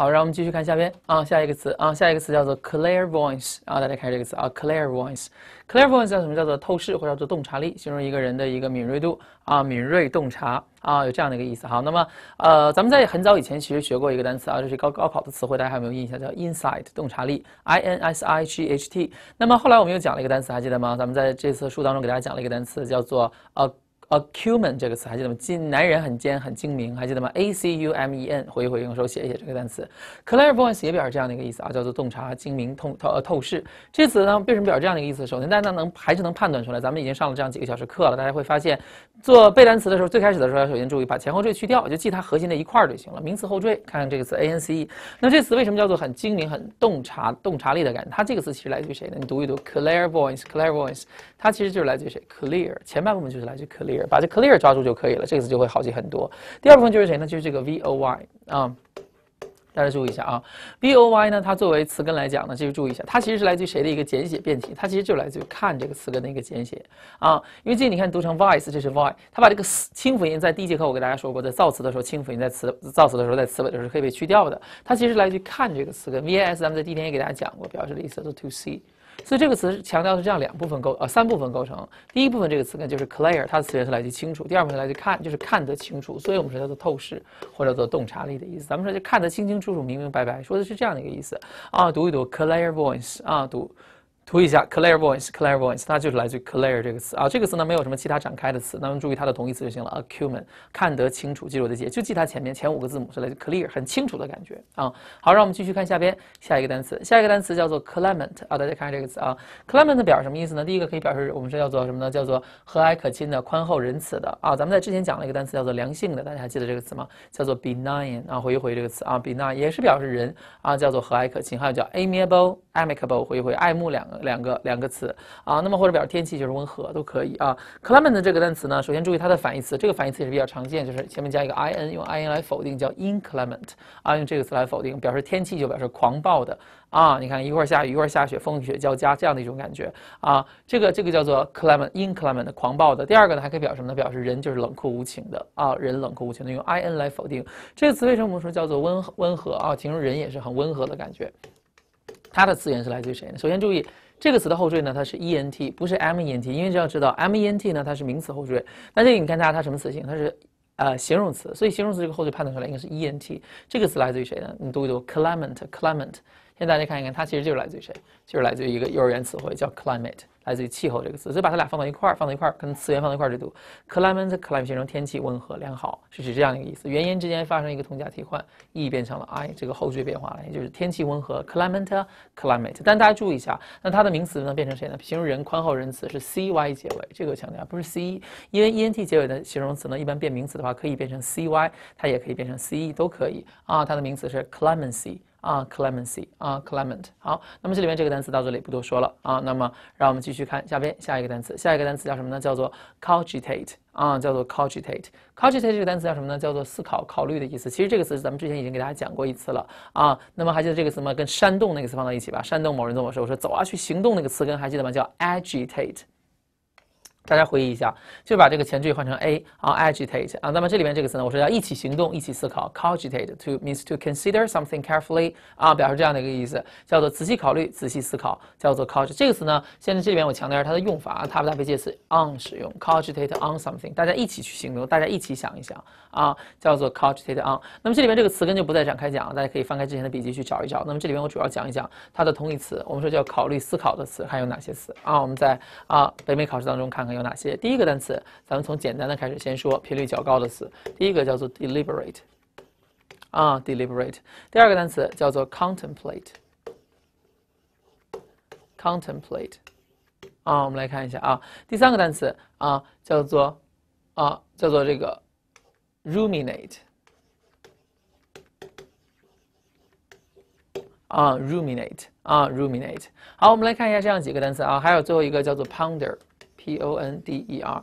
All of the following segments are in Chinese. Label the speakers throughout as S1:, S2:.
S1: 好，让我们继续看下边啊，下一个词啊，下一个词叫做 clear voice 啊，大家看这个词啊，clear voice，clear voice 叫什么？叫做透视，或者叫做洞察力，形容一个人的一个敏锐度啊，敏锐洞察啊，有这样的一个意思。好，那么呃，咱们在很早以前其实学过一个单词啊，这是高高考的词汇，大家还有没有印象？叫 insight，洞察力，I N S I G H T。那么后来我们又讲了一个单词，还记得吗？咱们在这次书当中给大家讲了一个单词，叫做呃。acumen 这个词还记得吗？金男人很尖很精明，还记得吗？a c u m e n，回忆回忆，用手写一写这个单词。clear voice 也表示这样的一个意思啊，叫做洞察、精明、透透呃透视。这词呢为什么表示这样的一个意思？首先大家能还是能判断出来，咱们已经上了这样几个小时课了，大家会发现。做背单词的时候，最开始的时候要首先注意把前后缀去掉，就记它核心的一块儿就行了。名词后缀，看看这个词 a n c e。那这词为什么叫做很精明、很洞察、洞察力的感觉？它这个词其实来自于谁呢？你读一读 clear voice，clear voice，它其实就是来自于谁？clear，前半部分就是来自于 clear，把这 clear 抓住就可以了，这个词就会好记很多。第二部分就是谁呢？就是这个 v o y 啊。大家注意一下啊，boy 呢，它作为词根来讲呢，这个注意一下，它其实是来自于谁的一个简写变体，它其实就来自于看这个词根的一个简写啊。因为这你看读成 v i c e 这是 vi，它把这个轻辅音在第一节课我给大家说过，在造词的时候，轻辅音在词造词的时候在词尾的时候是可以被去掉的。它其实来自于看这个词根，vis，咱们在第一天也给大家讲过，表示的意思是 to see。所以这个词强调是这样两部分构呃三部分构成。第一部分这个词根就是 clear，它的词源是来自于清楚。第二部分来自于看，就是看得清楚。所以我们说叫做透视或者叫做洞察力的意思。咱们说就看得清清楚楚、明明白白，说的是这样的一个意思啊。读一读 clear voice 啊读。读一下 clear voice，clear voice，它就是来自 clear 这个词啊，这个词呢没有什么其他展开的词，那么注意它的同义词就行了。acumen 看得清楚，记住我的解，就记它前面前五个字母，是来自 clear，很清楚的感觉啊。好，让我们继续看下边下一个单词，下一个单词叫做 c l e m a n t 啊，大家看看这个词啊 c l e m a n t 表示什么意思呢？第一个可以表示我们是叫做什么呢？叫做和蔼可亲的、宽厚仁慈的啊。咱们在之前讲了一个单词叫做良性的，大家还记得这个词吗？叫做 benign 啊，回忆回忆这个词啊，benign 也是表示人啊，叫做和蔼可亲，还有叫 amiable。Amicable 回忆回爱慕两个两个两个词啊，那么或者表示天气就是温和都可以啊。Clement 这个单词呢，首先注意它的反义词，这个反义词也是比较常见，就是前面加一个 i n，用 i n 来否定，叫 inclement 啊，用这个词来否定，表示天气就表示狂暴的啊。你看一会儿下雨一会儿下雪，风雪交加这样的一种感觉啊。这个这个叫做 clement inclement 狂暴的。第二个呢还可以表示什么呢？表示人就是冷酷无情的啊，人冷酷无情的用 i n 来否定。这个词为什么我们说叫做温温和啊？形容人也是很温和的感觉。它的词源是来自于谁呢？首先注意这个词的后缀呢，它是 e n t，不是 m e n t，因为要知道 m e n t 呢，它是名词后缀。那这里你看一下它什么词性，它是呃形容词，所以形容词这个后缀判断出来应该是 e n t。这个词来自于谁呢？你读一读 c l e m e n t c l e m e n t 现在大家看一看，它其实就是来自于谁？就是来自于一个幼儿园词汇，叫 climate，来自于“气候”这个词。所以把它俩放到一块儿，放到一块儿，跟词源放到一块儿去读。climate climate 形容天气温和良好，是指这样一个意思。元音之间发生一个同价替换，e 变成了 i，这个后缀变化了，也就是天气温和。climate climate。但大家注意一下，那它的名词呢变成谁呢？形容人宽厚仁慈是 cy 结尾，这个强调不是 c，因为 e n t 结尾的形容词呢，一般变名词的话可以变成 c y，它也可以变成 c e，都可以啊。它的名词是 clemency。啊，clemency，啊，clement。好，那么这里面这个单词到这里不多说了啊。那么让我们继续看下边下一个单词，下一个单词叫什么呢？叫做 c o g i t a t e 啊，叫做 c o g i t a t e c o g i t a t e 这个单词叫什么呢？叫做思考、考虑的意思。其实这个词咱们之前已经给大家讲过一次了啊。那么还记得这个词吗？跟煽动那个词放到一起吧，煽动某人做某事。我说走啊，去行动那个词根还记得吗？叫 agitate。大家回忆一下，就把这个前缀换成 a 啊，agitate 啊。那么这里面这个词呢，我说要一起行动，一起思考 c o g i t a t e to means to consider something carefully 啊，表示这样的一个意思，叫做仔细考虑，仔细思考，叫做 c o g t 这个词呢，现在这里边我强调一下它的用法啊，它不搭配介词 on 使用 c o g i t a t e on something，大家一起去行动，大家一起想一想啊，叫做 c o g i t a t e on。那么这里面这个词根就不再展开讲大家可以翻开之前的笔记去找一找。那么这里面我主要讲一讲它的同义词，我们说叫考虑、思考的词还有哪些词啊？我们在啊北美考试当中看看。有哪些？第一个单词，咱们从简单的开始，先说频率较高的词。第一个叫做 deliberate，啊 deliberate。第二个单词叫做 contemplate，contemplate，啊，我们来看一下啊。第三个单词啊叫做啊叫做这个 ruminate，啊 ruminate，啊 ruminate。好，我们来看一下这样几个单词啊，还有最后一个叫做 ponder。d o n d e r，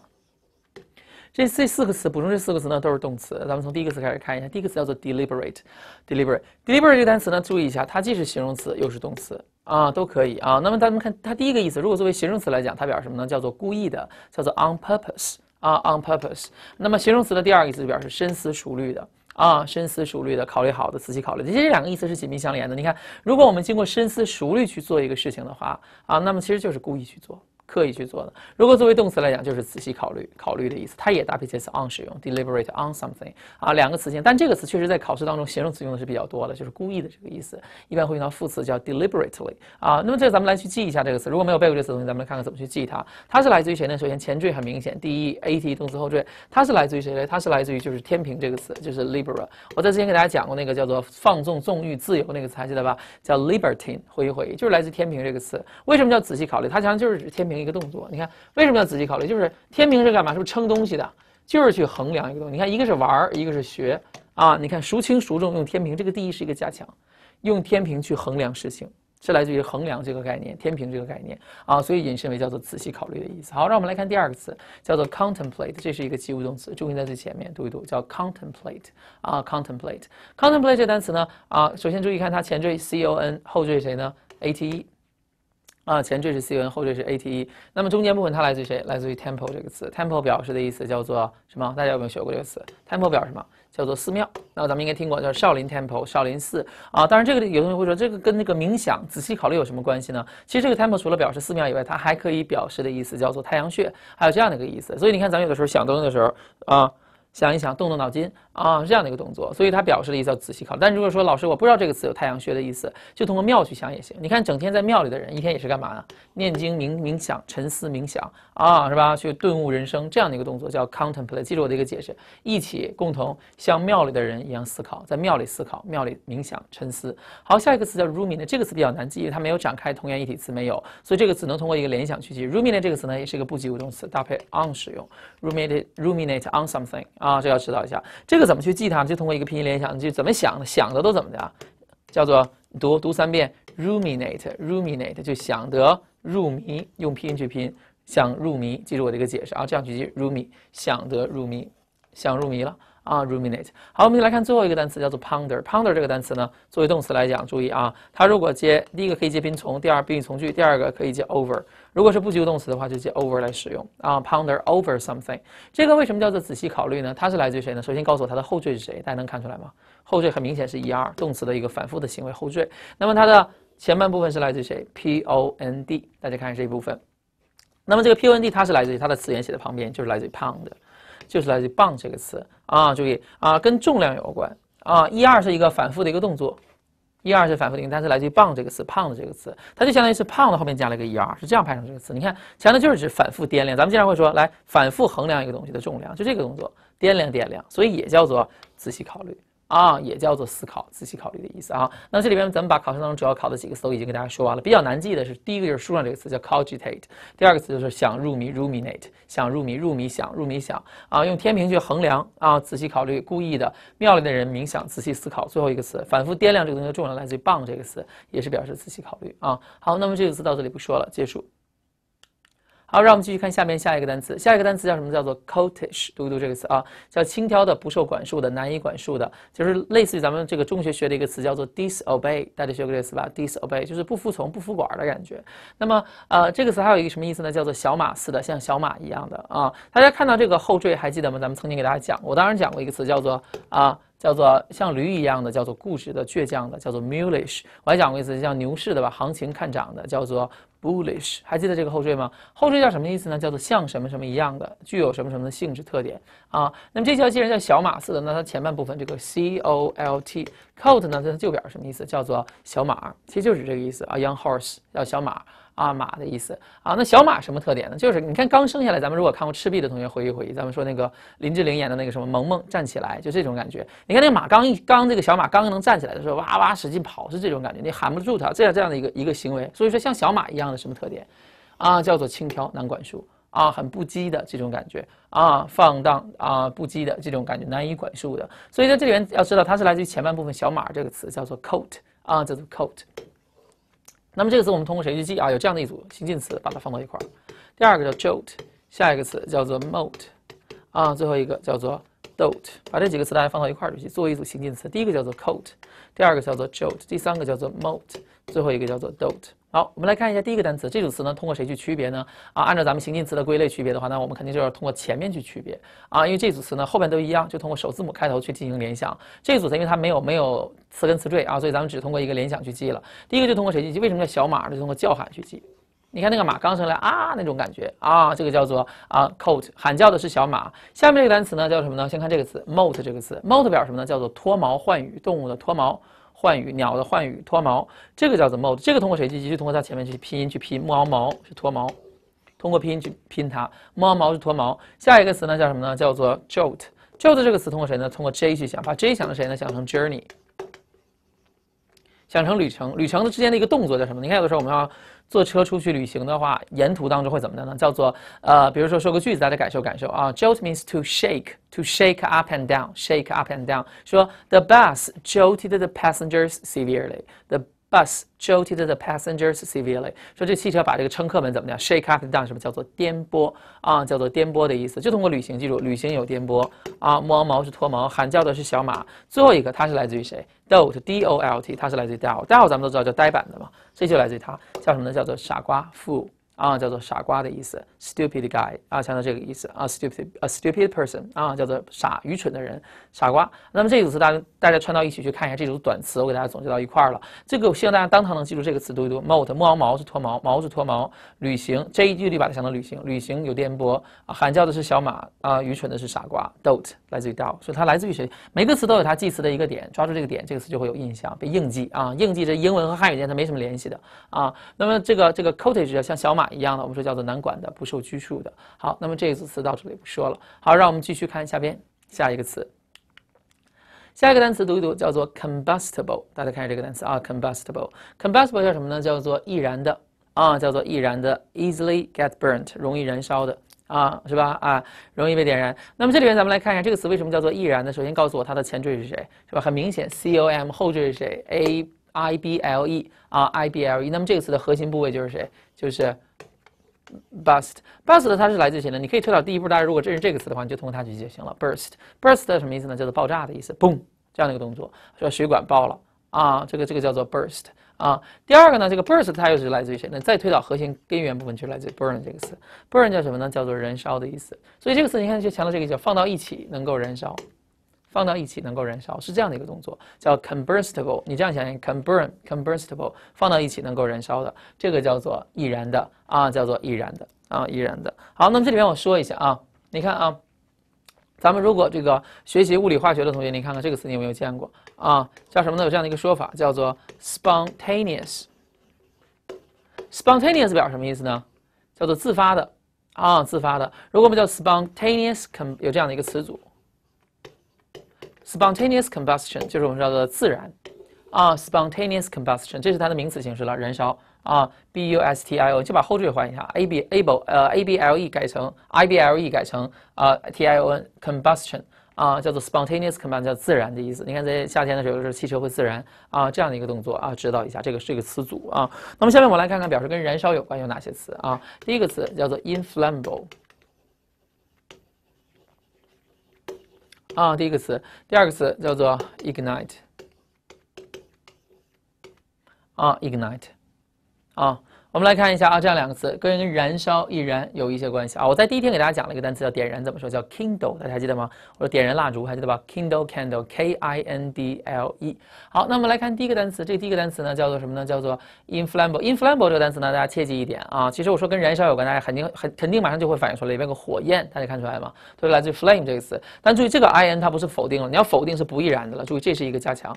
S1: 这这四个词补充这四个词呢都是动词。咱们从第一个词开始看一下，第一个词叫做 deliberate，deliberate，deliberate 这个单词呢，注意一下，它既是形容词又是动词啊，都可以啊。那么咱们看它第一个意思，如果作为形容词来讲，它表示什么呢？叫做故意的，叫做 on purpose 啊 on purpose。那么形容词的第二个意思就表示深思熟虑的啊，深思熟虑的，考虑好的，仔细考虑的。其实这两个意思是紧密相连的。你看，如果我们经过深思熟虑去做一个事情的话啊，那么其实就是故意去做。刻意去做的。如果作为动词来讲，就是仔细考虑、考虑的意思。它也搭配介词 on 使用，deliberate on something 啊。两个词性，但这个词确实在考试当中形容词用的是比较多的，就是故意的这个意思。一般会用到副词叫 deliberately 啊。那么这咱们来去记一下这个词。如果没有背过这词的同学，咱们来看看怎么去记它。它是来自于谁呢？首先前缀很明显，第一 at 动词后缀。它是来自于谁呢？它是来自于就是天平这个词，就是 libera。我在之前给大家讲过那个叫做放纵纵欲自由那个词，还记得吧？叫 libertin，回忆回忆，就是来自天平这个词。为什么叫仔细考虑？它实际上就是指天平。一个动作，你看为什么要仔细考虑？就是天平是干嘛？是不是称东西的？就是去衡量一个东西。你看，一个是玩儿，一个是学啊。你看孰轻孰重？用天平，这个第一是一个加强，用天平去衡量事情，是来自于“衡量”这个概念，“天平”这个概念啊，所以引申为叫做仔细考虑的意思。好，让我们来看第二个词，叫做 “contemplate”，这是一个及物动词，注意在最前面读一读，叫 “contemplate” 啊，“contemplate”。“contemplate” 这单词呢啊，首先注意看它前缀 “c-o-n”，后缀谁呢？“ate”。啊，前缀是 C n 后缀是 ate，那么中间部分它来自于谁？来自于 temple 这个词。temple 表示的意思叫做什么？大家有没有学过这个词？temple 表示什么？叫做寺庙。那咱们应该听过，叫少林 temple，少林寺啊。当然，这个有同学会说，这个跟那个冥想，仔细考虑有什么关系呢？其实这个 temple 除了表示寺庙以外，它还可以表示的意思叫做太阳穴，还有这样的一个意思。所以你看，咱有的时候想东西的时候啊。想一想，动动脑筋啊，是这样的一个动作，所以它表示的意思仔细考虑。但如果说老师我不知道这个词有太阳穴的意思，就通过庙去想也行。你看，整天在庙里的人，一天也是干嘛？念经、冥冥想、沉思冥想啊，是吧？去顿悟人生，这样的一个动作叫 contemplate。记住我的一个解释，一起共同像庙里的人一样思考，在庙里思考，庙里冥想、沉思。好，下一个词叫 r u m i n a t e 这个词比较难记，它没有展开同源一体词没有，所以这个词能通过一个联想去记。r u m i n a t e 这个词呢，也是一个不及物动词，搭配 on 使用 r u m i n a t e r u m i n a t e on something。啊，这要知道一下，这个怎么去记它呢？就通过一个拼音联想，就怎么想的，想的都怎么的啊？叫做读读三遍，ruminat e ruminat，e 就想得入迷，用拼音去拼，想入迷，记住我的一个解释啊，这样去记 r u m i 想得入迷，想入迷了。啊，ruminate。好，我们来看最后一个单词，叫做 ponder。ponder 这个单词呢，作为动词来讲，注意啊，它如果接第一个可以接宾从，第二宾语从句，第二个可以接 over。如果是不及物动词的话，就接 over 来使用啊。ponder over something，这个为什么叫做仔细考虑呢？它是来自于谁呢？首先告诉我它的后缀是谁，大家能看出来吗？后缀很明显是 er，动词的一个反复的行为后缀。那么它的前半部分是来自于谁？p-o-n-d，大家看这一部分。那么这个 p-o-n-d 它是来自于它的词源写在旁边，就是来自于 pond u。就是来自于“磅”这个词啊，注意啊，跟重量有关啊。一二是一个反复的一个动作，一二是反复的，但是来自于“磅”这个词，“pound” 这个词，它就相当于是 “pound” 后面加了一个 “er”，是这样派上这个词。你看，强调就是指反复掂量。咱们经常会说，来反复衡量一个东西的重量，就这个动作，掂量掂量，所以也叫做仔细考虑。啊，也叫做思考、仔细考虑的意思啊。那这里边咱们把考试当中主要考的几个词已经跟大家说完了。比较难记的是第一个就是“书上这个词叫 “cogitate”，第二个词就是“想入迷”、“ruminate”，想入迷、入迷、想、入迷、想啊。用天平去衡量啊，仔细考虑，故意的庙里的人冥想、仔细思考。最后一个词反复掂量这个东西的重量，来自于磅这个词，也是表示仔细考虑啊。好，那么这个词到这里不说了，结束。好，让我们继续看下面下一个单词。下一个单词叫什么？叫做 c o u t i s h 读一读这个词啊，叫轻佻的、不受管束的、难以管束的，就是类似于咱们这个中学学的一个词，叫做 disobey，大家学过这个词吧？disobey 就是不服从、不服管的感觉。那么，呃，这个词还有一个什么意思呢？叫做小马似的，像小马一样的啊。大家看到这个后缀还记得吗？咱们曾经给大家讲，我当然讲过一个词，叫做啊，叫做像驴一样的，叫做固执的、倔强的，叫做 m u l i s h 我还讲过一次，像牛市的吧，行情看涨的，叫做。oolish，还记得这个后缀吗？后缀叫什么意思呢？叫做像什么什么一样的，具有什么什么的性质特点啊？那么这条既然叫小马似的，那它前半部分这个 c o l t coat 呢？它的旧表什么意思？叫做小马，其实就是这个意思啊。Young horse 叫小马，啊，马的意思啊。那小马什么特点呢？就是你看刚生下来，咱们如果看过《赤壁》的同学回忆回忆，咱们说那个林志玲演的那个什么萌萌站起来，就这种感觉。你看那个马刚一刚这个小马刚能站起来的时候，哇哇使劲跑，是这种感觉，你喊不住它，这样这样的一个一个行为。所以说像小马一样的。什么特点？啊，叫做轻佻、难管束啊，很不羁的这种感觉啊，放荡啊，不羁的这种感觉，难以管束的。所以在这里面要知道，它是来自于前半部分“小马”这个词，叫做 “coat” 啊，叫做 “coat”。那么这个词我们通过谁去记啊？有这样的一组形近词，把它放到一块儿。第二个叫 “jot”，l 下一个词叫做 “mote”，啊，最后一个叫做 “dot”。把这几个词大家放到一块儿去，做一组形近词。第一个叫做 “coat”，第二个叫做 “jot”，l 第三个叫做 “mote”，最后一个叫做 “dot”。好，我们来看一下第一个单词。这组词呢，通过谁去区别呢？啊，按照咱们形近词的归类区别的话，那我们肯定就要通过前面去区别啊。因为这组词呢，后边都一样，就通过首字母开头去进行联想。这组词因为它没有没有词根词缀啊，所以咱们只通过一个联想去记了。第一个就通过谁去记？为什么叫小马？就通过叫喊去记。你看那个马刚上来啊，那种感觉啊，这个叫做啊 coat，喊叫的是小马。下面这个单词呢叫什么呢？先看这个词，mote 这个词，mote 表示什么呢？叫做脱毛换羽动物的脱毛。换羽，鸟的换羽，脱毛，这个叫做 mode。这个通过谁去记？通过它前面去拼音去拼，m o 毛是脱毛，通过拼音去拼它，m o 毛是脱毛。下一个词呢叫什么呢？叫做 j o l t，j o l t 这个词通过谁呢？通过 j 去想，把 j 想成谁呢？想成 journey。讲成旅程，旅程的之间的一个动作叫什么？你看，有的时候我们要坐车出去旅行的话，沿途当中会怎么的呢？叫做呃，比如说说个句子，大家感受感受啊。Jolt means to shake, to shake up and down, shake up and down。说 The bus jolted the passengers severely. The Bus jolted the passengers severely。说这汽车把这个乘客们怎么样？Shake up and down，什么叫做颠簸啊？叫做颠簸的意思。就通过旅行，记住旅行有颠簸啊。摸毛是脱毛，喊叫的是小马。最后一个，它是来自于谁？Dolt D O L T，它是来自于 dolt。dolt 咱们都知道叫呆板的嘛，这就来自于它，叫什么呢？叫做傻瓜 fool。啊，叫做傻瓜的意思，stupid guy 啊，强调这个意思啊，stupid a stupid person 啊，叫做傻愚蠢的人，傻瓜。那么这组词大家大家串到一起去看一下，这组短词我给大家总结到一块儿了。这个我希望大家当堂能记住这个词，读一读。Molt，毛是脱毛，毛是脱毛，旅行。这一句里把它想到旅行，旅行有颠簸啊。喊叫的是小马啊，愚蠢的是傻瓜。d o t 来自于 dot，所以它来自于谁？每个词都有它记词的一个点，抓住这个点，这个词就会有印象，被硬记啊。硬记这英文和汉语间它没什么联系的啊。那么这个这个 cottage 像小马。一样的，我们说叫做难管的、不受拘束的。好，那么这一组词到这里不说了。好，让我们继续看下边下一个词。下一个单词读一读，叫做 combustible。大家看一下这个单词啊，combustible。combustible 叫什么呢？叫做易燃的啊，叫做易燃的，easily get burnt，容易燃烧的啊，是吧？啊，容易被点燃。那么这里面咱们来看一下这个词为什么叫做易燃的。首先告诉我它的前缀是谁，是吧？很明显，c-o-m。后缀是谁？a-i-b-l-e 啊，i-b-l-e。那么这个词的核心部位就是谁？就是 Bust，bust 它是来自于谁呢？你可以推导第一步，大家如果认识这个词的话，你就通过它去就行了。Burst，burst 什么意思呢？叫做爆炸的意思，boom 这样的一个动作，说水管爆了啊，这个这个叫做 burst 啊。第二个呢，这个 burst 它又是来自于谁呢？再推导核心根源部分，就来自于 burn 这个词，burn 叫什么呢？叫做燃烧的意思。所以这个词你看就强调这个叫放到一起能够燃烧。放到一起能够燃烧，是这样的一个动作，叫 combustible。你这样想，comb e u r n combustible，放到一起能够燃烧的，这个叫做易燃的啊，叫做易燃的啊，易燃的。好，那么这里面我说一下啊，你看啊，咱们如果这个学习物理化学的同学，你看看这个词你有没有见过啊？叫什么呢？有这样的一个说法，叫做 spontaneous。spontaneous 表什么意思呢？叫做自发的啊，自发的。如果我们叫 spontaneous，有这样的一个词组。spontaneous combustion 就是我们叫做自然啊，spontaneous combustion 这是它的名词形式了，燃烧啊，b u s t i o 就把后缀换一下，a b able 呃 a b l e 改成 i b l e 改成啊 t i o n combustion 啊叫做 spontaneous combustion 叫自然的意思。你看在夏天的时候是汽车会自燃啊这样的一个动作啊，知道一下这个是一个词组啊。那么下面我们来看看表示跟燃烧有关有哪些词啊。第一个词叫做 inflammable。啊，第一个词，第二个词叫做 ignite，啊，ignite，啊。我们来看一下啊，这样两个词跟燃烧易燃有一些关系啊。我在第一天给大家讲了一个单词，叫点燃，怎么说？叫 kindle，大家还记得吗？我说点燃蜡烛，还记得吧？kindle candle，K-I-N-D-L-E。好，那我们来看第一个单词，这第一个单词呢叫做什么呢？叫做 inflamable m。inflamable m 这个单词呢，大家切记一点啊。其实我说跟燃烧有关，大家肯定很肯定马上就会反应出来，里面有个火焰，大家看出来了吗？它是来自 flame 这个词。但注意这个 in，它不是否定了，你要否定是不易燃的了。注意这是一个加强，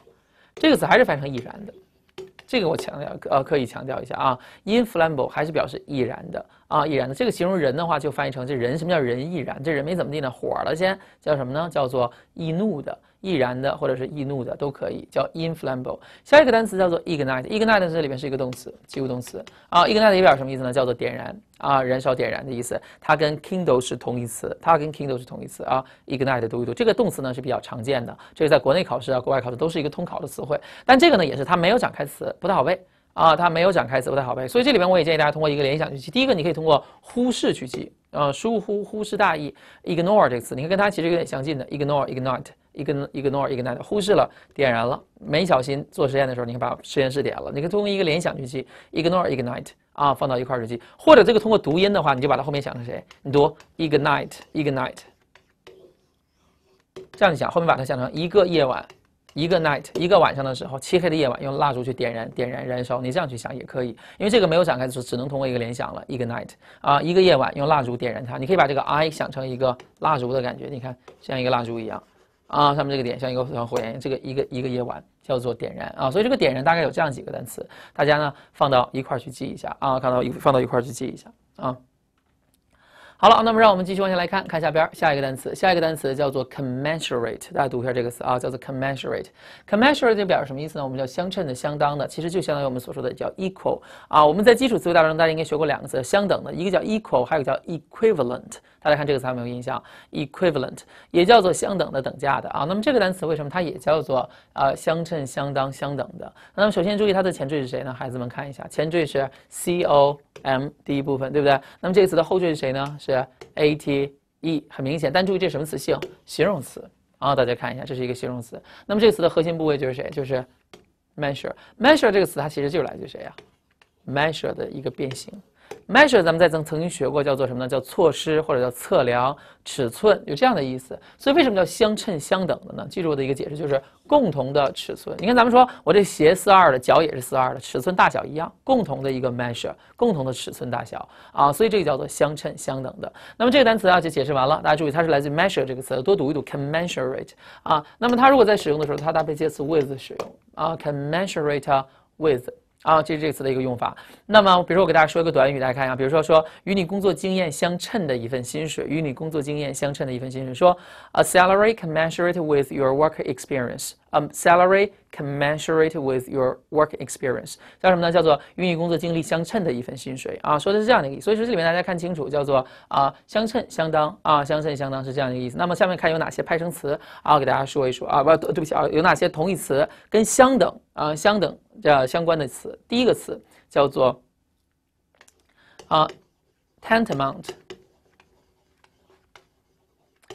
S1: 这个词还是翻译成易燃的。这个我强调，呃，可以强调一下啊，inflammable 还是表示易燃的。啊，易燃的这个形容人的话，就翻译成这人什么叫人易燃？这人没怎么地呢，火了先叫什么呢？叫做易怒的、易燃的或者是易怒的都可以，叫 inflamable。下一个单词叫做 ignite，ignite 这里边是一个动词，及物动词啊。ignite 表什么意思呢？叫做点燃啊，燃烧、点燃的意思。它跟 kindle 是同义词，它跟 kindle 是同义词啊。ignite 读一读，这个动词呢是比较常见的，这个在国内考试啊、国外考试都是一个通考的词汇。但这个呢也是它没有展开词，不太好背。啊，它没有展开词，不太好背，所以这里边我也建议大家通过一个联想去记。第一个，你可以通过忽视去记，啊，疏忽、忽视大意，ignore 这个词，你看跟它其实有点相近的，ignore、ignite、ign、ignore、ignite，忽视了，点燃了，没小心做实验的时候，你看把实验室点了，你可以通过一个联想去记，ignore、ignite，啊，放到一块儿去记，或者这个通过读音的话，你就把它后面想成谁？你读 ignite、ignite，这样想，后面把它想成一个夜晚。一个 night，一个晚上的时候，漆黑的夜晚，用蜡烛去点燃，点燃，燃烧。你这样去想也可以，因为这个没有展开的时候，只能通过一个联想了。一个 night，啊，一个夜晚，用蜡烛点燃它。你可以把这个 i 想成一个蜡烛的感觉，你看像一个蜡烛一样，啊，上面这个点像一个小火焰。这个一个一个夜晚叫做点燃啊，所以这个点燃大概有这样几个单词，大家呢放到一块儿去记一下啊，看到放到一块儿去记一下啊。好了，那么让我们继续往下来看，看下边下一个单词，下一个单词叫做 commensurate。大家读一下这个词啊，叫做 commensurate。commensurate 就表示什么意思呢？我们叫相称的、相当的，其实就相当于我们所说的叫 equal。啊，我们在基础词汇当中大家应该学过两个词，相等的一个叫 equal，还有叫 equivalent。大家看这个词有没有印象？equivalent 也叫做相等的、等价的啊。那么这个单词为什么它也叫做啊相称、相当、相等的？那么首先注意它的前缀是谁呢？孩子们看一下，前缀是 c o m，第一部分，对不对？那么这个词的后缀是谁呢？是 a t e 很明显，但注意这是什么词性？形容词啊，大家看一下，这是一个形容词。那么这个词的核心部位就是谁？就是 measure，measure 这个词它其实就是来自谁呀？measure 的一个变形。Measure 咱们在曾曾经学过，叫做什么呢？叫措施或者叫测量、尺寸，有这样的意思。所以为什么叫相称、相等的呢？记住我的一个解释，就是共同的尺寸。你看，咱们说我这鞋四二的，脚也是四二的，尺寸大小一样，共同的一个 measure，共同的尺寸大小啊。所以这个叫做相称、相等的。那么这个单词啊就解释完了。大家注意，它是来自 measure 这个词，多读一读，can measure it 啊。那么它如果在使用的时候，它搭配介词 with 使用啊，can measure it with。啊，这是这个词的一个用法。那么，比如说，我给大家说一个短语，大家看一下，比如说，说与你工作经验相称的一份薪水，与你工作经验相称的一份薪水，说，a salary commensurate with your work experience，a salary。o Measure it with your work experience，叫什么呢？叫做与你工作经历相称的一份薪水啊，说的是这样的。所以说这里面大家看清楚，叫做啊相称、相当啊相称、相当是这样的意思。那么下面看有哪些派生词啊，给大家说一说啊。不，对不起啊，有哪些同义词跟相等啊、相等这相关的词？第一个词叫做啊 t a n t a m o u n m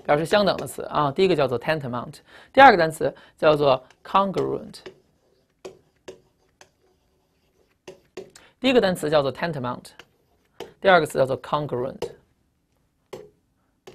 S1: 表示相等的词啊，第一个叫做 tantamount，第二个单词叫做 congruent。第一个单词叫做 tantamount，第二个词叫做 congruent。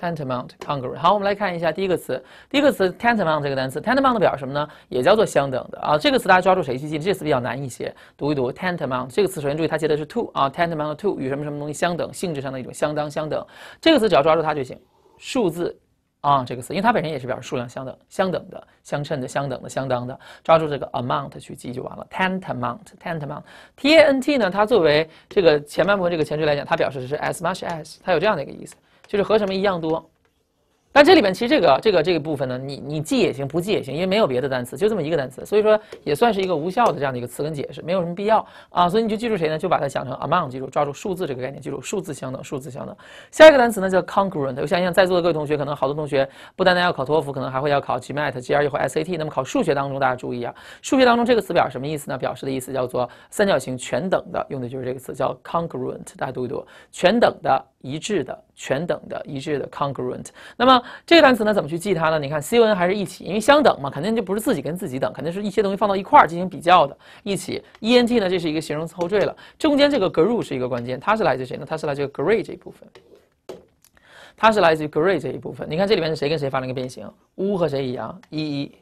S1: tantamount congruent。好，我们来看一下第一个词，第一个词 tantamount 这个单词 tantamount 表示什么呢？也叫做相等的啊。这个词大家抓住谁去记？这个词比较难一些，读一读 tantamount。这个词首先注意它接的是 to 啊 tantamount to 与什么什么东西相等，性质上的一种相当相等。这个词只要抓住它就行，数字。啊，这个词，因为它本身也是表示数量相等、相等的、相称的、相等的、相当的，抓住这个 amount 去记就完了。tant amount tant amount t a n t 呢？它作为这个前半部分这个前缀来讲，它表示的是 as much as，它有这样的一个意思，就是和什么一样多。但这里面其实这个这个这个部分呢，你你记也行，不记也行，因为没有别的单词，就这么一个单词，所以说也算是一个无效的这样的一个词根解释，没有什么必要啊。所以你就记住谁呢？就把它想成 amount，记住抓住数字这个概念，记住数字相等，数字相等。下一个单词呢叫 congruent。我想信想，在座的各位同学，可能好多同学不单单要考托福，可能还会要考 GMAT、GRE 或 SAT。那么考数学当中，大家注意啊，数学当中这个词表什么意思呢？表示的意思叫做三角形全等的，用的就是这个词叫 congruent。大家读一读，全等的。一致的、全等的、一致的 （congruent）。那么这个单词呢，怎么去记它呢？你看，c n 还是一起，因为相等嘛，肯定就不是自己跟自己等，肯定是一些东西放到一块儿进行比较的。一起，e n t 呢，这是一个形容词后缀了。中间这个 g r w 是一个关键，它是来自谁呢？它是来自 gray 这一部分。它是来自于 gray 这一部分。你看这里边是谁跟谁发生一个变形？u 和谁一样？e 一。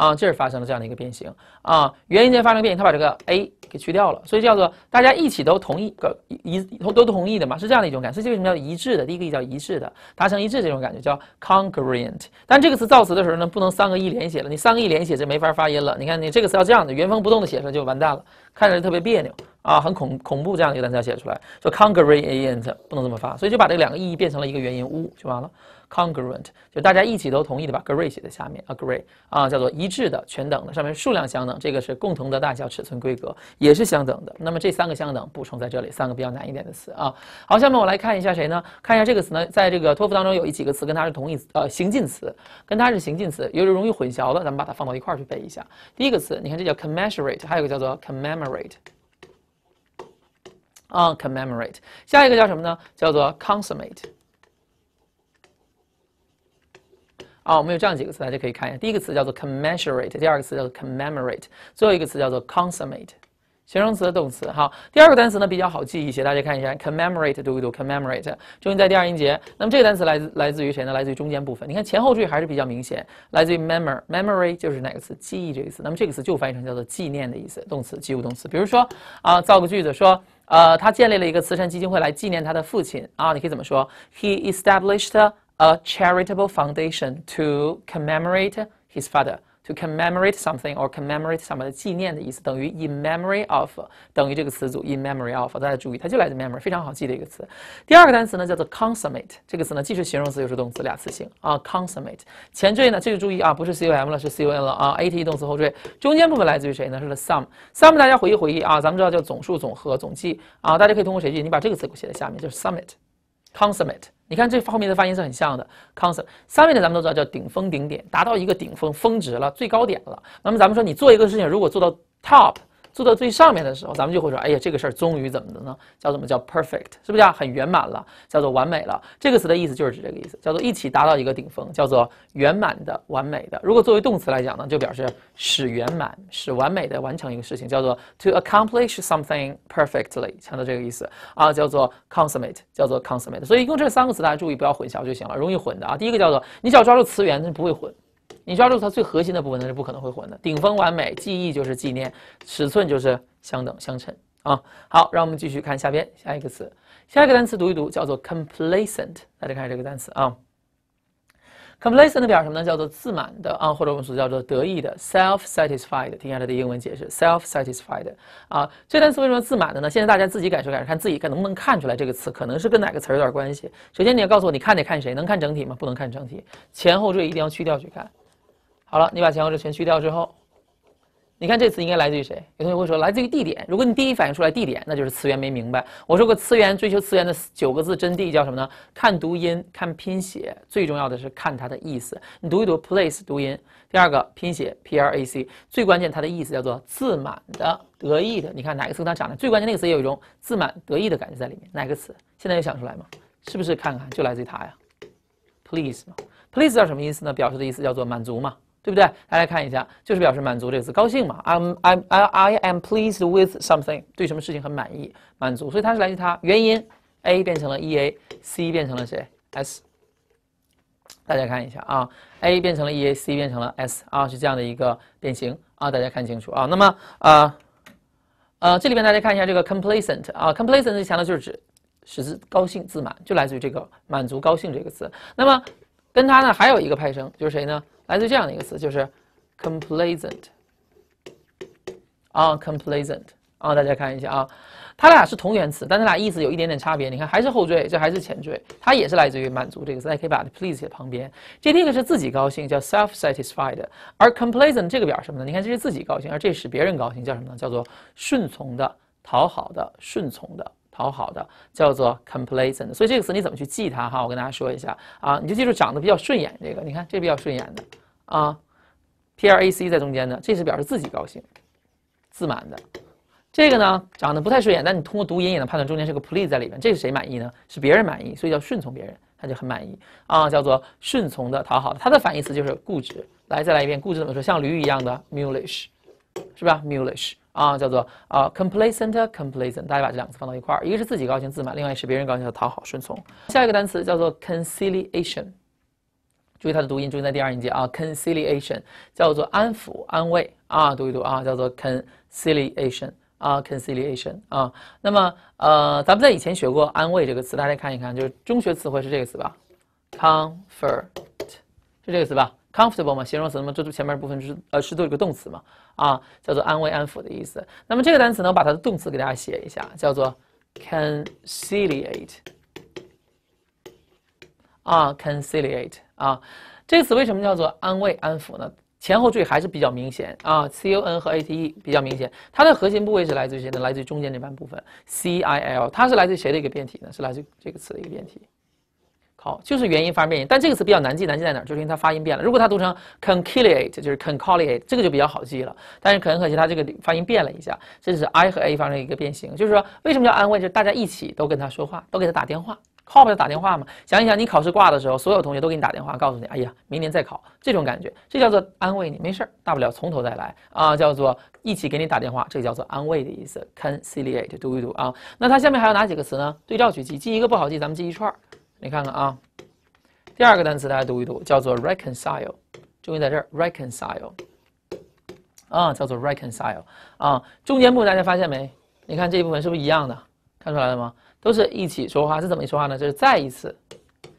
S1: 啊，这儿发生了这样的一个变形啊，元音在发生变形，它把这个 a 给去掉了，所以叫做大家一起都同意个一都同意的嘛，是这样的一种感所以这个什么叫一致的？第一个叫一致的，达成一致这种感觉叫 congruent。但这个词造词的时候呢，不能三个一连写了，你三个一连写这没法发音了。你看你这个词要这样的，原封不动的写出来就完蛋了，看着就特别别扭。啊，很恐恐怖，这样的一个单词要写出来，说 congruent 不能这么发，所以就把这两个意义变成了一个元音 u 就完了。Congruent 就大家一起都同意的，把 agree 写在下面，agree 啊，叫做一致的、全等的，上面数量相等，这个是共同的大小、尺寸、规格也是相等的。那么这三个相等补充在这里，三个比较难一点的词啊。好，下面我来看一下谁呢？看一下这个词呢，在这个托福当中有几个词跟它是同义呃形近词，跟它是形近词，有容易混淆的，咱们把它放到一块儿去背一下。第一个词，你看这叫 commensurate，还有一个叫做 commemorate。啊，commemorate，下一个叫什么呢？叫做 c o n s u m m a t e 啊，我们有这样几个词，大家可以看一下。第一个词叫做 c o m m e n s u r a t e 第二个词叫做 commemorate，最后一个词叫做 c o n s u m m a t e 形容词、的动词。好，第二个单词呢比较好记一些，大家看一下，commemorate 读一读？commemorate，重音在第二音节。那么这个单词来自来自于谁呢？来自于中间部分。你看前后缀还是比较明显，来自于 memory，memory 就是哪个词？记忆这个词。那么这个词就翻译成叫做纪念的意思，动词，及物动词。比如说啊，造个句子说。呃，他建立了一个慈善基金会来纪念他的父亲啊，你可以怎么说？He established a charitable foundation to commemorate his father. You commemorate something or commemorate somebody，纪念的意思等于 in memory of，等于这个词组 in memory of。大家注意，它就来自 memory，非常好记的一个词。第二个单词呢叫做 consummate，这个词呢既是形容词又是动词，俩词性啊。consummate，前缀呢这个注意啊，不是 c o m 了，是 c o n 了啊。a t 动词后缀，中间部分来自于谁呢？是 the sum。sum 大家回忆回忆啊，咱们知道叫总数、总和、总计啊。大家可以通过谁记？你把这个词给我写在下面，就是 summit。c o n s u m m a t e 你看这后面的发音是很像的。Consume，三位呢，咱们都知道叫顶峰顶点，达到一个顶峰峰值了，最高点了。那么咱们说你做一个事情，如果做到 top。做到最上面的时候，咱们就会说，哎呀，这个事儿终于怎么的呢？叫怎么叫 perfect，是不是啊？很圆满了，叫做完美了。这个词的意思就是指这个意思，叫做一起达到一个顶峰，叫做圆满的、完美的。如果作为动词来讲呢，就表示使圆满、使完美的、完成一个事情，叫做 to accomplish something perfectly，强调这个意思啊，叫做 consummate，叫做 consummate。所以，一共这三个词，大家注意不要混淆就行了，容易混的啊。第一个叫做，你只要抓住词源，就不会混。你抓住它最核心的部分，那是不可能会混的。顶峰完美，记忆就是纪念，尺寸就是相等相称啊。好，让我们继续看下边下一个词，下一个单词读一读，叫做 complacent。大家看下这个单词啊，complacent 表什么呢？叫做自满的啊，或者我们所叫做得意的，self-satisfied。听下它的英文解释，self-satisfied 啊，这单词为什么自满的呢？现在大家自己感受感受，看自己看能不能看出来这个词可能是跟哪个词有点关系。首先你要告诉我，你看得看谁能看整体吗？不能看整体，前后缀一定要去掉去看。好了，你把前后这全去掉之后，你看这词应该来自于谁？有同学会说来自于地点。如果你第一反应出来地点，那就是词源没明白。我说过词源追求词源的九个字真谛叫什么呢？看读音，看拼写，最重要的是看它的意思。你读一读，place 读音，第二个拼写 p r a c，最关键它的意思叫做自满的得意的。你看哪个词它长的？最关键？那个词也有一种自满得意的感觉在里面。哪个词？现在有想出来吗？是不是看看就来自于它呀 p l e a s e 嘛 p l e a s e 叫什么意思呢？表示的意思叫做满足嘛。对不对？大家看一下，就是表示满足这个词，高兴嘛。I'm I'm I I am pleased with something，对什么事情很满意，满足。所以它是来自它原因，a 变成了 e a，c 变成了谁 s。大家看一下啊，a 变成了 e a，c 变成了 s 啊，是这样的一个变形啊。大家看清楚啊。那么啊，呃，这里面大家看一下这个 complacent 啊，complacent 强调就是指，使自高兴自满，就来自于这个满足高兴这个词。那么跟它呢还有一个派生就是谁呢？来自这样的一个词，就是 complacent，啊，complacent，啊，大家看一下啊，它俩是同源词，但它俩意思有一点点差别。你看，还是后缀，这还是前缀，它也是来自于满足这个词。大家可以把 please 写旁边。这第一个是自己高兴，叫 self satisfied，而 complacent 这个表什么呢？你看，这是自己高兴，而这是别人高兴，叫什么呢？叫做顺从的、讨好的、顺从的、讨好的，叫做 complacent。所以这个词你怎么去记它？哈，我跟大家说一下啊，你就记住长得比较顺眼这个，你看这比较顺眼的。啊，P R A C 在中间呢，这是表示自己高兴、自满的。这个呢，长得不太顺眼，但你通过读音也能判断，中间是个 ple a s e 在里面。这是谁满意呢？是别人满意，所以叫顺从别人，他就很满意啊，叫做顺从的、讨好的。它的反义词就是固执。来，再来一遍，固执怎么说？像驴一样的 m u l i s h 是吧 m u l i s h 啊，叫做啊 complacent，complacent。大家把这两个词放到一块儿，一个是自己高兴自满，另外是别人高兴的讨好顺从。下一个单词叫做 conciliation。注意它的读音，注意在第二音节啊。conciliation 叫做安抚、安慰啊，读一读啊，叫做 conciliation 啊，conciliation 啊。那么呃，咱们在以前学过“安慰”这个词，大家看一看，就是中学词汇是这个词吧？comfort 是这个词吧？comfortable 嘛，形容词，那么这前面部分是呃，是做一个动词嘛？啊，叫做安慰、安抚的意思。那么这个单词呢，我把它的动词给大家写一下，叫做 conciliate 啊，conciliate。啊，这个词为什么叫做安慰安抚呢？前后缀还是比较明显啊，c o n 和 a t e 比较明显。它的核心部位是来自于谁呢？来自于中间那半部分 c i l，它是来自于谁的一个变体呢？是来自于这个词的一个变体。好，就是元音发生变形，但这个词比较难记，难记在哪儿？就是因为它发音变了。如果它读成 conciliate，就是 conciliate，这个就比较好记了。但是很可惜，它这个发音变了一下，这是 i 和 a 发生一个变形。就是说，为什么叫安慰？就是大家一起都跟他说话，都给他打电话。后 o p 打电话嘛，想一想，你考试挂的时候，所有同学都给你打电话，告诉你，哎呀，明年再考，这种感觉，这叫做安慰你，没事儿，大不了从头再来啊，叫做一起给你打电话，这叫做安慰的意思，conciliate，读一读啊。那它下面还有哪几个词呢？对照去记，记一个不好记，咱们记一串儿。你看看啊，第二个单词大家读一读，叫做 reconcile，注意在这儿 reconcile，啊，叫做 reconcile 啊，中间部大家发现没？你看这一部分是不是一样的？看出来了吗？都是一起说话，是怎么一说话呢？就是再一次，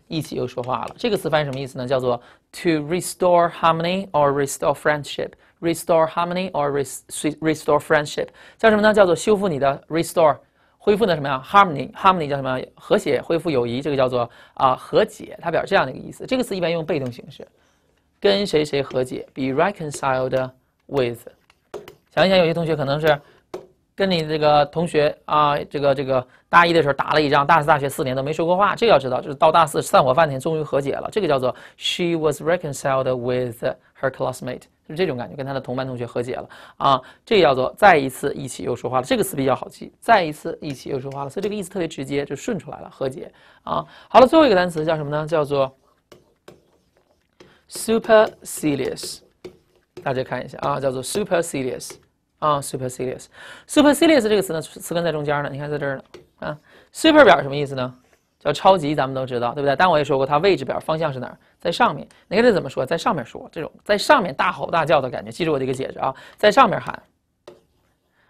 S1: 一起又说话了。这个词翻译什么意思呢？叫做 “to restore harmony or restore friendship”。“restore harmony or restore friendship” 叫什么呢？叫做修复你的 “restore” 恢复的什么呀？“harmony harmony” 叫什么？和谐，恢复友谊，这个叫做啊和解，它表示这样的一个意思。这个词一般用被动形式，跟谁谁和解，be reconciled with。想一想，有些同学可能是。跟你这个同学啊，这个这个大一的时候打了一仗，大四大学四年都没说过话，这个要知道，就是到大四散伙饭前终于和解了，这个叫做 she was reconciled with her classmate，是这种感觉，跟她的同班同学和解了啊，这个叫做再一次一起又说话了，这个词比较好记，再一次一起又说话了，所以这个意思特别直接，就顺出来了，和解啊。好了，最后一个单词叫什么呢？叫做 supercilious，大家看一下啊，叫做 supercilious。啊，supercilious，supercilious 这个词呢，词根在中间呢，你看在这儿呢。啊，super 表什么意思呢？叫超级，咱们都知道，对不对？但我也说过，它位置表方向是哪儿？在上面。你看这怎么说？在上面说，这种在上面大吼大叫的感觉，记住我这个解释啊，在上面喊。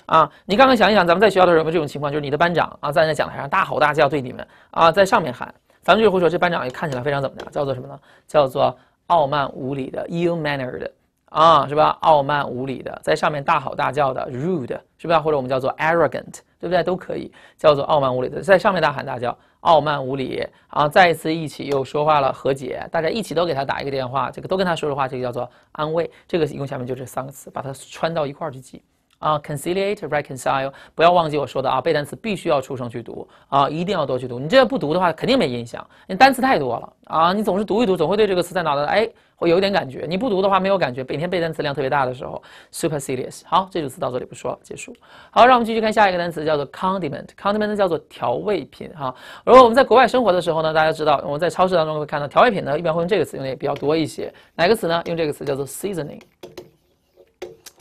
S1: 啊，你刚刚想一想，咱们在学校的时候有没有这种情况？就是你的班长啊站在讲台上大吼大叫对你们啊，在上面喊，咱们就会说这班长也看起来非常怎么着？叫做什么呢？叫做傲慢无礼的，ill-mannered。啊，是吧？傲慢无礼的，在上面大吼大叫的，rude，是不是？或者我们叫做 arrogant，对不对？都可以叫做傲慢无礼的，在上面大喊大叫，傲慢无礼。啊，再一次一起又说话了，和解，大家一起都给他打一个电话，这个都跟他说说话，这个叫做安慰。这个一共下面就这三个词，把它串到一块儿去记。啊，conciliate，reconcile，不要忘记我说的啊，背单词必须要出声去读啊，一定要多去读。你这不读的话，肯定没印象。你单词太多了啊，你总是读一读，总会对这个词在脑袋哎，会有一点感觉。你不读的话，没有感觉。每天背单词量特别大的时候，super serious。好，这组词到这里不说结束。好，让我们继续看下一个单词，叫做 condiment。condiment 叫做调味品哈。如果我们在国外生活的时候呢，大家知道我们在超市当中会看到调味品呢，一般会用这个词用的也比较多一些。哪个词呢？用这个词叫做 seasoning。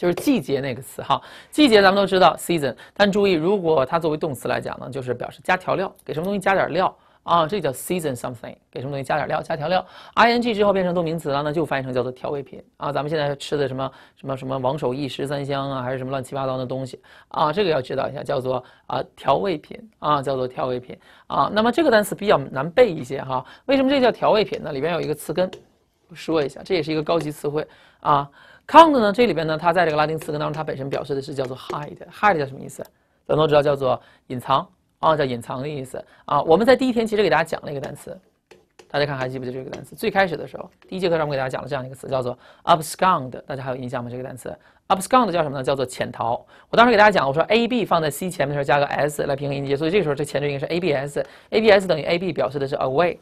S1: 就是季节那个词哈，季节咱们都知道 season，但注意，如果它作为动词来讲呢，就是表示加调料，给什么东西加点料啊，这叫 season something，给什么东西加点料，加调料，i n g 之后变成动名词了，那就翻译成叫做调味品啊，咱们现在吃的什么什么什么王守义十三香啊，还是什么乱七八糟的东西啊，这个要知道一下，叫做啊调味品啊，叫做调味品啊，那么这个单词比较难背一些哈，为什么这叫调味品呢？里边有一个词根，说一下，这也是一个高级词汇啊。count 呢？这里边呢，它在这个拉丁词根当中，它本身表示的是叫做 hide。hide 叫什么意思？们都知道叫做隐藏啊，叫隐藏的意思啊。我们在第一天其实给大家讲了一个单词，大家看还记不记得这个单词？最开始的时候，第一节课上我给大家讲了这样一个词，叫做 abscend。大家还有印象吗？这个单词 abscend 叫什么呢？叫做潜逃。我当时给大家讲，我说 ab 放在 c 前面的时候加个 s 来平衡音节，所以这个时候这前缀应该是 abs。abs 等于 ab 表示的是 away，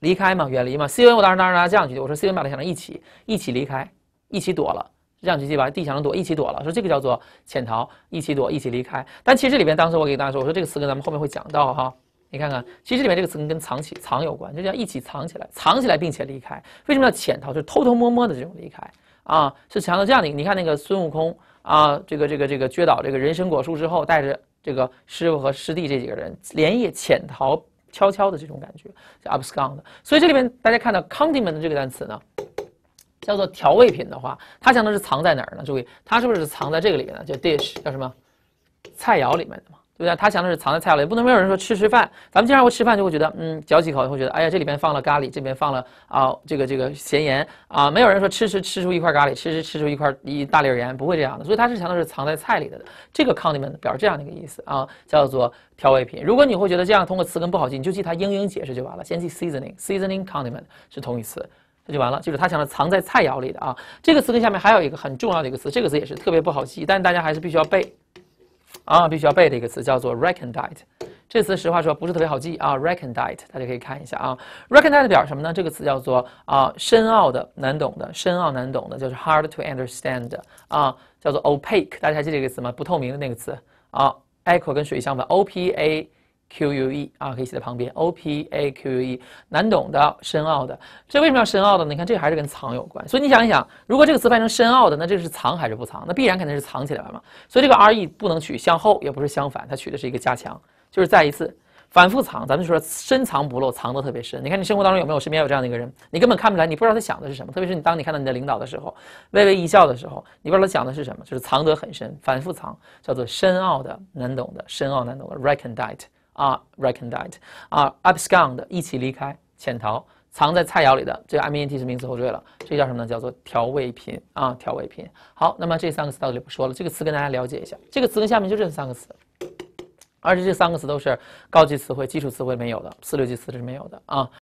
S1: 离开嘛，远离嘛。c n 我当时当时拿这样举，我说 c n 把它想成一起，一起离开。一起躲了，让这些吧，地想躲，一起躲了。说这个叫做潜逃，一起躲，一起离开。但其实里面，当时我给大家说，我说这个词跟咱们后面会讲到哈。你看看，其实里面这个词跟藏起、藏有关，就叫一起藏起来，藏起来并且离开。为什么要潜逃？就是偷偷摸摸的这种离开啊，是强调这样的。你看那个孙悟空啊，这个这个这个撅倒这个人参果树之后，带着这个师傅和师弟这几个人连夜潜逃，悄悄的这种感觉叫 a b s c o n d 所以这里面大家看到 c o n d i m e n t 这个单词呢。叫做调味品的话，它相当是藏在哪儿呢？注意，它是不是藏在这个里面呢？叫 dish，叫什么？菜肴里面的嘛，对不对？它相的是藏在菜肴里。不能没有人说吃吃饭，咱们经常会吃饭就会觉得，嗯，嚼几口会觉得，哎呀，这里边放了咖喱，这边放了啊，这个这个咸盐啊，没有人说吃吃吃出一块咖喱，吃吃吃出一块一大粒盐，不会这样的。所以它是相的是藏在菜里的。这个 condiment 表示这样的一个意思啊，叫做调味品。如果你会觉得这样通过词根不好记，你就记它英英解释就完了。先记 seasoning，seasoning condiment 是同义词。那就完了，就是他讲的藏在菜肴里的啊。这个词根下面还有一个很重要的一个词，这个词也是特别不好记，但大家还是必须要背啊，必须要背的一个词叫做 recondite。这词实话说不是特别好记啊，recondite 大家可以看一下啊，recondite 表什么呢？这个词叫做啊深奥的难懂的深奥难懂的，就是 hard to understand 啊，叫做 opaque，大家还记得这个词吗？不透明的那个词啊，echo 跟水相反，O P A。Q U E 啊，可以写在旁边。O P A Q U E，难懂的、深奥的。这为什么要深奥的？呢？你看，这还是跟藏有关。所以你想一想，如果这个词翻译成深奥的，那这是藏还是不藏？那必然肯定是藏起来了嘛。所以这个 R E 不能取向后，也不是相反，它取的是一个加强，就是再一次反复藏。咱们就说深藏不露，藏得特别深。你看你生活当中有没有身边有这样的一个人？你根本看不出来，你不知道他想的是什么。特别是你当你看到你的领导的时候，微微一笑的时候，你不知道他想的是什么，就是藏得很深，反复藏，叫做深奥的、难懂的、深奥难懂的。Recondite。啊，recondite 啊 a b s c o n d 一起离开，潜逃，藏在菜肴里的，这个 m e n t 是名词后缀了，这叫什么呢？叫做调味品啊，调味品。好，那么这三个词到这里不说了，这个词跟大家了解一下，这个词跟下面就这三个词，而且这三个词都是高级词汇，基础词汇没有的，四六级词是没有的啊。